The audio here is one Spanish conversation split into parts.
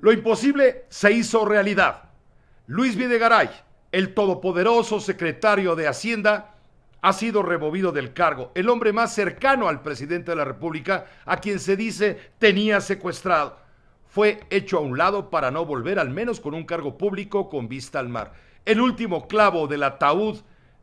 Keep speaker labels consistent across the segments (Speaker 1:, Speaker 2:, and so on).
Speaker 1: Lo imposible se hizo realidad. Luis Videgaray, el todopoderoso secretario de Hacienda, ha sido removido del cargo, el hombre más cercano al presidente de la República, a quien se dice tenía secuestrado. Fue hecho a un lado para no volver, al menos con un cargo público con vista al mar. El último clavo del ataúd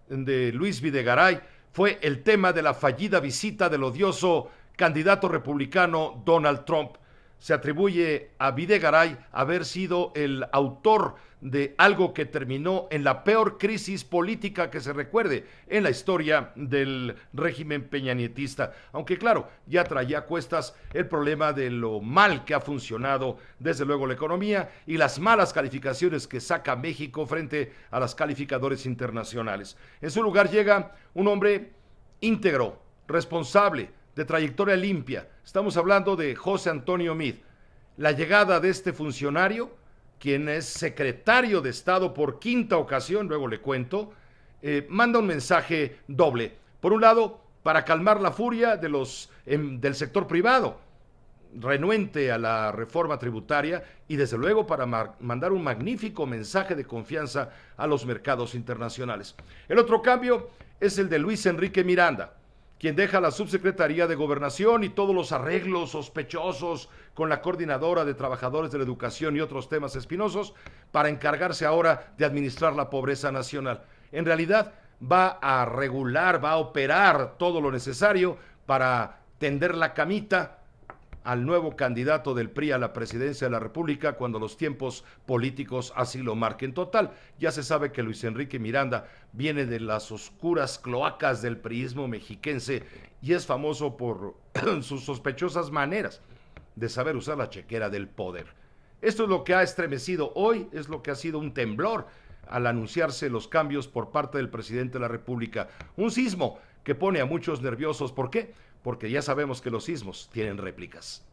Speaker 1: de Luis Videgaray fue el tema de la fallida visita del odioso candidato republicano Donald Trump se atribuye a Videgaray haber sido el autor de algo que terminó en la peor crisis política que se recuerde en la historia del régimen peñanietista. Aunque claro, ya traía a cuestas el problema de lo mal que ha funcionado desde luego la economía y las malas calificaciones que saca México frente a las calificadores internacionales. En su lugar llega un hombre íntegro, responsable, de trayectoria limpia. Estamos hablando de José Antonio Mid. La llegada de este funcionario, quien es secretario de Estado por quinta ocasión, luego le cuento, eh, manda un mensaje doble. Por un lado, para calmar la furia de los, em, del sector privado, renuente a la reforma tributaria y desde luego para mandar un magnífico mensaje de confianza a los mercados internacionales. El otro cambio es el de Luis Enrique Miranda quien deja la subsecretaría de gobernación y todos los arreglos sospechosos con la coordinadora de trabajadores de la educación y otros temas espinosos para encargarse ahora de administrar la pobreza nacional. En realidad va a regular, va a operar todo lo necesario para tender la camita al nuevo candidato del PRI a la presidencia de la República cuando los tiempos políticos así lo marquen. Total, ya se sabe que Luis Enrique Miranda viene de las oscuras cloacas del priismo mexiquense y es famoso por sus sospechosas maneras de saber usar la chequera del poder. Esto es lo que ha estremecido hoy, es lo que ha sido un temblor al anunciarse los cambios por parte del presidente de la República. Un sismo que pone a muchos nerviosos. ¿Por qué? porque ya sabemos que los sismos tienen réplicas.